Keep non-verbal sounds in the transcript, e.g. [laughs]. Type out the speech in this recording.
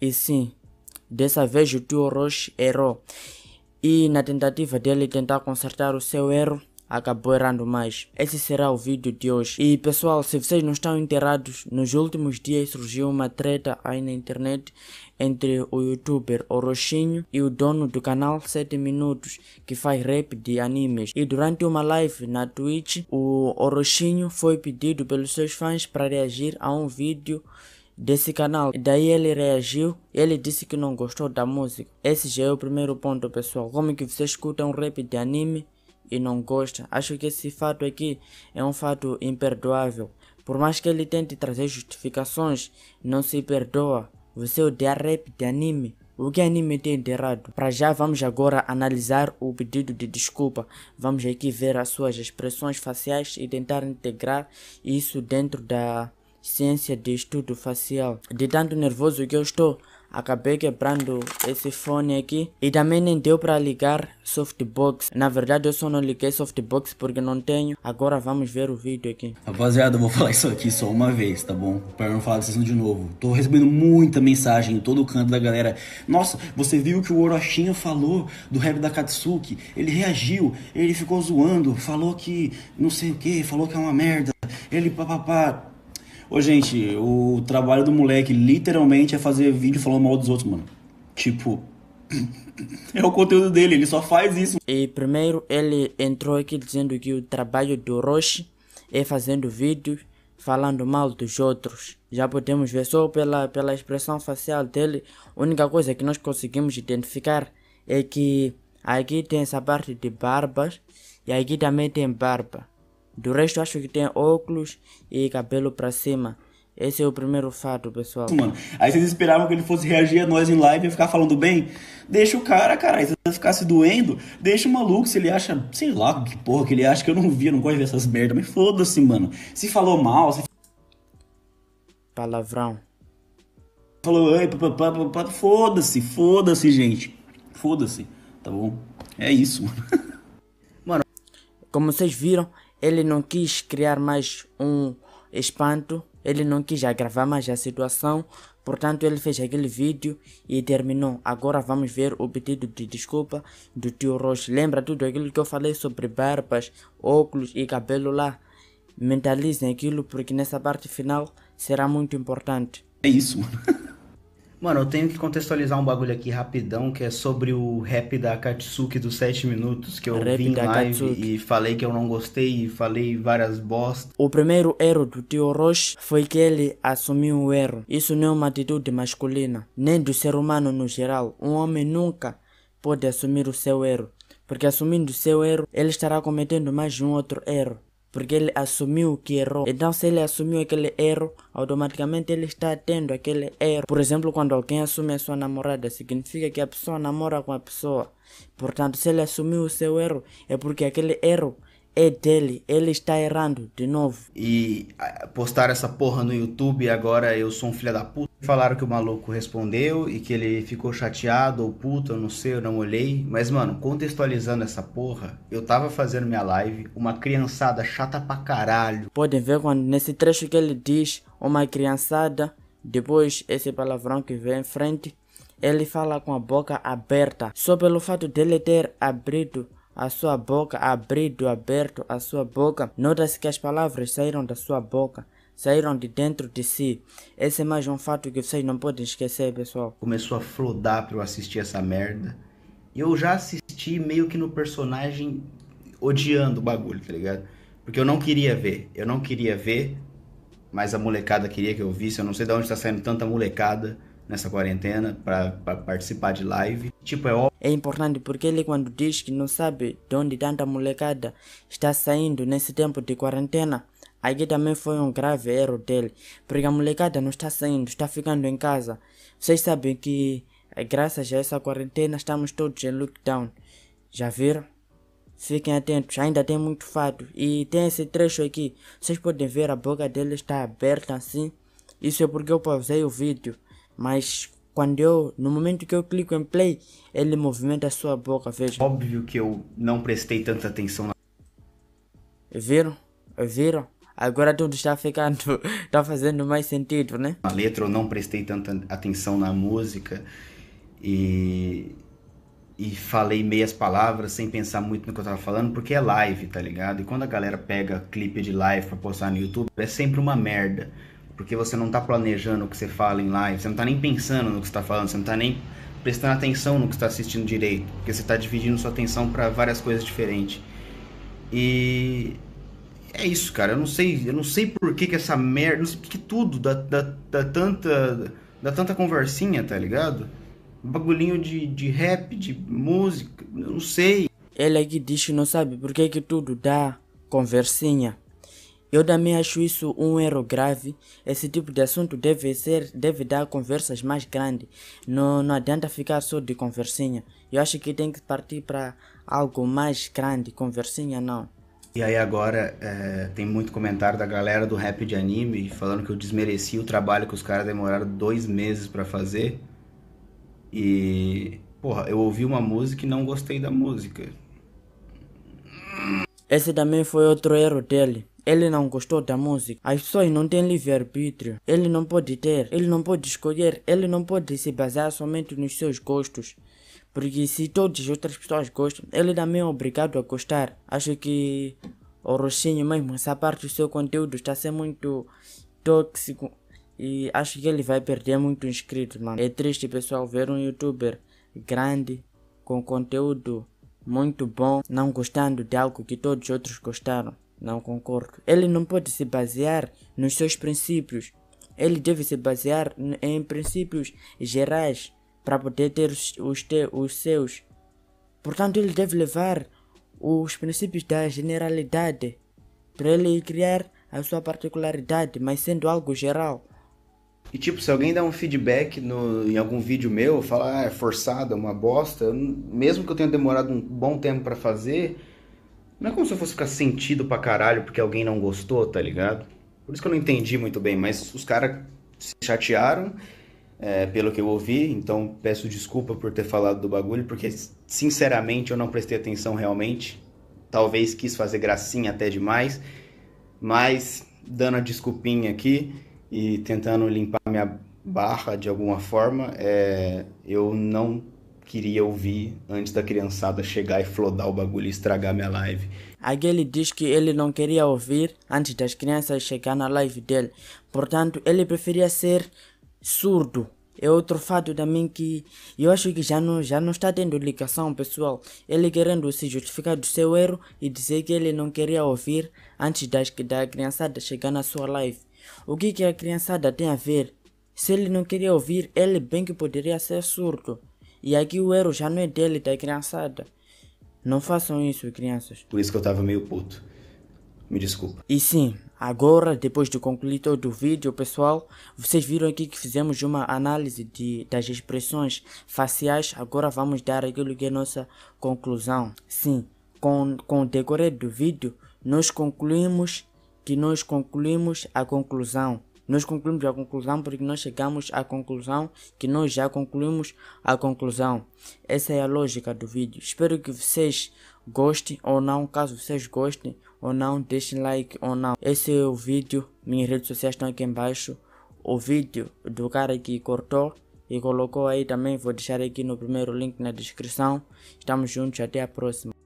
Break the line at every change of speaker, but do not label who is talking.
E sim, dessa vez o tio Roche errou. E na tentativa dele tentar consertar o seu erro, acabou errando mais. Esse será o vídeo de hoje. E pessoal, se vocês não estão enterrados, nos últimos dias surgiu uma treta aí na internet entre o youtuber Orochinho e o dono do canal 7 Minutos, que faz rap de animes. E durante uma live na Twitch, o Orochinho foi pedido pelos seus fãs para reagir a um vídeo desse canal. Daí ele reagiu, ele disse que não gostou da música. Esse já é o primeiro ponto, pessoal. Como que você escuta um rap de anime e não gosta? Acho que esse fato aqui é um fato imperdoável. Por mais que ele tente trazer justificações, não se perdoa. Você odeia rap de anime. O que anime tem de errado? Para já vamos agora analisar o pedido de desculpa. Vamos aqui ver as suas expressões faciais e tentar integrar isso dentro da ciência de estudo facial. De tanto nervoso que eu estou, acabei quebrando esse fone aqui e também nem deu para ligar softbox. Na verdade eu só não liguei softbox porque não tenho. Agora vamos ver o vídeo aqui.
Rapaziada, eu vou falar isso aqui só uma vez, tá bom? Para não falar disso de novo. Tô recebendo muita mensagem em todo canto da galera. Nossa, você viu que o Orochinho falou do rap da Katsuki? Ele reagiu, ele ficou zoando, falou que não sei o que, falou que é uma merda. Ele papapá Ô, gente, o trabalho do moleque literalmente é fazer vídeo falando mal dos outros, mano. Tipo. [clears throat]
é o conteúdo dele, ele só faz isso. E primeiro ele entrou aqui dizendo que o trabalho do Roche é fazendo vídeos falando mal dos outros. Já podemos ver só pela, pela expressão facial dele. A única coisa que nós conseguimos identificar é que aqui tem essa parte de barbas e aqui também tem barba. Do resto, acho que tem óculos e cabelo para cima. Esse é o primeiro fato, pessoal. Mano, aí vocês
esperavam que ele fosse reagir a nós em live e ficar falando bem? Deixa o cara, cara. se ele ficar se doendo, deixa o maluco. Se ele acha, sei lá, que porra que ele acha que eu não vi, eu não gosto de ver essas merdas. Mas foda-se, mano. Se falou mal, se.
Palavrão.
Falou, ei, foda-se, foda-se, gente. Foda-se, tá bom? É isso,
mano. [laughs] Como vocês viram, ele não quis criar mais um espanto, ele não quis agravar mais a situação, portanto ele fez aquele vídeo e terminou. Agora vamos ver o pedido de desculpa do tio Roche. Lembra tudo aquilo que eu falei sobre barbas, óculos e cabelo lá? Mentalizem aquilo porque nessa parte final será muito importante. É isso, mano. [laughs] Mano, eu tenho que contextualizar um bagulho aqui rapidão, que é sobre o rap da Katsuki dos 7 minutos, que eu rap vi em live Katsuki.
e falei que eu não gostei e falei várias bostas.
O primeiro erro do tio Roche foi que ele assumiu o erro. Isso não é uma atitude masculina, nem do ser humano no geral. Um homem nunca pode assumir o seu erro, porque assumindo o seu erro, ele estará cometendo mais um outro erro porque ele assumiu que errou. Então, se ele assumiu aquele erro, automaticamente ele está tendo aquele erro. Por exemplo, quando alguém assume a sua namorada, significa que a pessoa namora com a pessoa. Portanto, se ele assumiu o seu erro, é porque aquele erro é dele, ele está errando de novo.
E ah, postar essa porra no YouTube agora eu sou um filho da puta. Falaram que o maluco respondeu e que ele ficou chateado ou puto, eu não sei, eu não olhei. Mas, mano, contextualizando
essa porra, eu tava fazendo minha live, uma criançada chata pra caralho. Podem ver quando nesse trecho que ele diz uma criançada, depois esse palavrão que vem em frente, ele fala com a boca aberta. Só pelo fato dele ter abrido a sua boca, abrido, aberto a sua boca. Nota-se que as palavras saíram da sua boca saíram de dentro de si. Esse é mais um fato que vocês não podem esquecer, pessoal. Começou
a flodar pra eu assistir essa merda. E
eu já assisti meio
que no personagem odiando o bagulho, tá ligado? Porque eu não queria ver. Eu não queria ver, mas a molecada queria que eu visse. Eu não sei de onde tá saindo tanta molecada nessa quarentena para participar de live. Tipo, é óbvio.
É importante porque ele quando diz que não sabe de onde tanta molecada está saindo nesse tempo de quarentena, aqui também foi um grave erro dele, porque a molecada não está saindo, está ficando em casa. Vocês sabem que eh, graças a essa quarentena estamos todos em lockdown. Já viram? Fiquem atentos, ainda tem muito fato. E tem esse trecho aqui, vocês podem ver a boca dele está aberta assim. Isso é porque eu pausei o vídeo, mas quando eu, no momento que eu clico em play, ele movimenta a sua boca, veja. Óbvio que eu não prestei tanta atenção. Na... Viram? Viram? Agora tudo está ficando, está [laughs] fazendo mais sentido, né? Na letra eu não prestei tanta atenção
na música e e falei meias palavras sem pensar muito no que eu tava falando, porque é live, tá ligado? E quando a galera pega clipe de live pra postar no YouTube, é sempre uma merda porque você não está planejando o que você fala em live, você não está nem pensando no que está falando, você não está nem prestando atenção no que está assistindo direito, porque você está dividindo sua atenção para várias coisas diferentes. E é isso, cara. Eu não sei, eu não sei por que, que essa merda, não sei por que tudo dá, dá, dá tanta dá tanta conversinha,
tá ligado? Bagulhinho de, de rap, de música, eu não sei. Ele é que diz não sabe por que, que tudo dá conversinha. Eu também acho isso um erro grave. Esse tipo de assunto deve ser, deve dar conversas mais grandes. Não, não adianta ficar só de conversinha. Eu acho que tem que partir para algo mais grande, conversinha não.
E aí agora é, tem muito comentário da galera do rap de anime falando que eu desmereci o trabalho que os caras demoraram dois meses para
fazer. E porra, eu ouvi uma música e não gostei da música. Esse também foi outro erro dele. Ele não gostou da música. As pessoas não têm livre-arbítrio. Ele não pode ter, ele não pode escolher, ele não pode se basear somente nos seus gostos. Porque se todas as outras pessoas gostam, ele também é obrigado a gostar. Acho que o Roxinho mesmo, essa parte do seu conteúdo está sendo muito tóxico. E acho que ele vai perder muito inscrito, mano. É triste, pessoal, ver um youtuber grande, com conteúdo muito bom, não gostando de algo que todos os outros gostaram. Não concordo. Ele não pode se basear nos seus princípios. Ele deve se basear em princípios gerais para poder ter os, os, os seus. Portanto, ele deve levar os princípios da generalidade para ele criar a sua particularidade, mas sendo algo geral.
E tipo, se alguém dá um feedback no, em algum vídeo meu, falar ah, é forçado, é uma bosta, mesmo que eu tenha demorado um bom tempo para fazer, não é como se eu fosse ficar sentido pra caralho porque alguém não gostou, tá ligado? Por isso que eu não entendi muito bem, mas os caras se chatearam é, pelo que eu ouvi, então peço desculpa por ter falado do bagulho, porque sinceramente eu não prestei atenção realmente. Talvez quis fazer gracinha até demais, mas dando a desculpinha aqui e tentando limpar minha barra de alguma forma, é, eu não queria ouvir antes da criançada chegar e flodar
o bagulho e estragar minha live. Aquele diz que ele não queria ouvir antes das crianças chegar na live dele. Portanto, ele preferia ser surdo. É outro fato também que eu acho que já não, já não está tendo ligação, pessoal. Ele querendo se justificar do seu erro e dizer que ele não queria ouvir antes das, da criançada chegar na sua live. O que, que a criançada tem a ver? Se ele não queria ouvir, ele bem que poderia ser surdo. E aqui o erro já não é dele, da tá, é criançada. Não façam isso, crianças.
Por isso que eu tava meio puto. Me desculpa.
E sim, agora, depois de concluir todo o vídeo, pessoal, vocês viram aqui que fizemos uma análise de, das expressões faciais. Agora vamos dar aquilo que é nossa conclusão. Sim, com, com o decorrer do vídeo, nós concluímos que nós concluímos a conclusão nós concluímos a conclusão porque nós chegamos à conclusão que nós já concluímos a conclusão. Essa é a lógica do vídeo. Espero que vocês gostem ou não. Caso vocês gostem ou não, deixem like ou não. Esse é o vídeo. Minhas redes sociais estão aqui embaixo. O vídeo do cara que cortou e colocou aí também. Vou deixar aqui no primeiro link na descrição. Estamos juntos. Até a próxima.